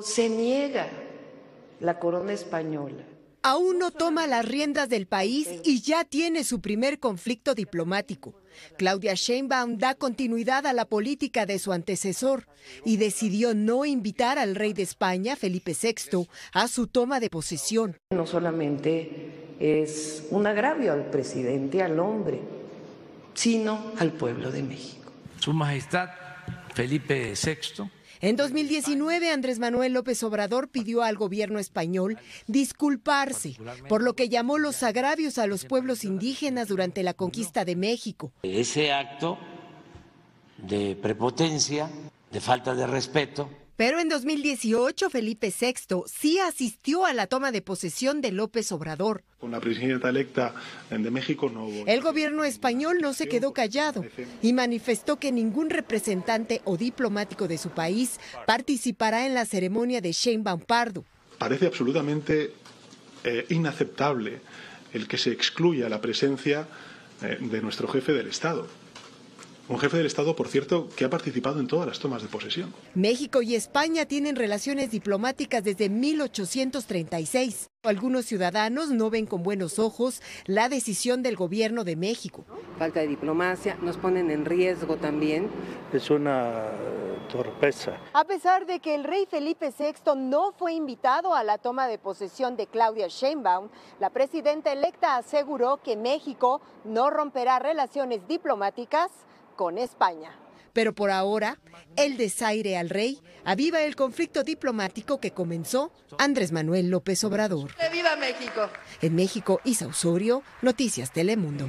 Se niega la corona española. Aún no toma las riendas del país y ya tiene su primer conflicto diplomático. Claudia Sheinbaum da continuidad a la política de su antecesor y decidió no invitar al rey de España, Felipe VI, a su toma de posesión. No solamente es un agravio al presidente, al hombre, sino al pueblo de México. Su Majestad Felipe VI en 2019, Andrés Manuel López Obrador pidió al gobierno español disculparse por lo que llamó los agravios a los pueblos indígenas durante la conquista de México. Ese acto de prepotencia, de falta de respeto, pero en 2018, Felipe VI sí asistió a la toma de posesión de López Obrador. Con la presidenta electa de México no El gobierno español no se quedó callado y manifestó que ningún representante o diplomático de su país participará en la ceremonia de Shane Bampardo. Parece absolutamente eh, inaceptable el que se excluya la presencia eh, de nuestro jefe del Estado. Un jefe del Estado, por cierto, que ha participado en todas las tomas de posesión. México y España tienen relaciones diplomáticas desde 1836. Algunos ciudadanos no ven con buenos ojos la decisión del gobierno de México. Falta de diplomacia, nos ponen en riesgo también. Es una torpeza. A pesar de que el rey Felipe VI no fue invitado a la toma de posesión de Claudia Sheinbaum, la presidenta electa aseguró que México no romperá relaciones diplomáticas con España. Pero por ahora, el desaire al rey aviva el conflicto diplomático que comenzó Andrés Manuel López Obrador. ¡Viva México! En México, Isa Osorio, Noticias Telemundo.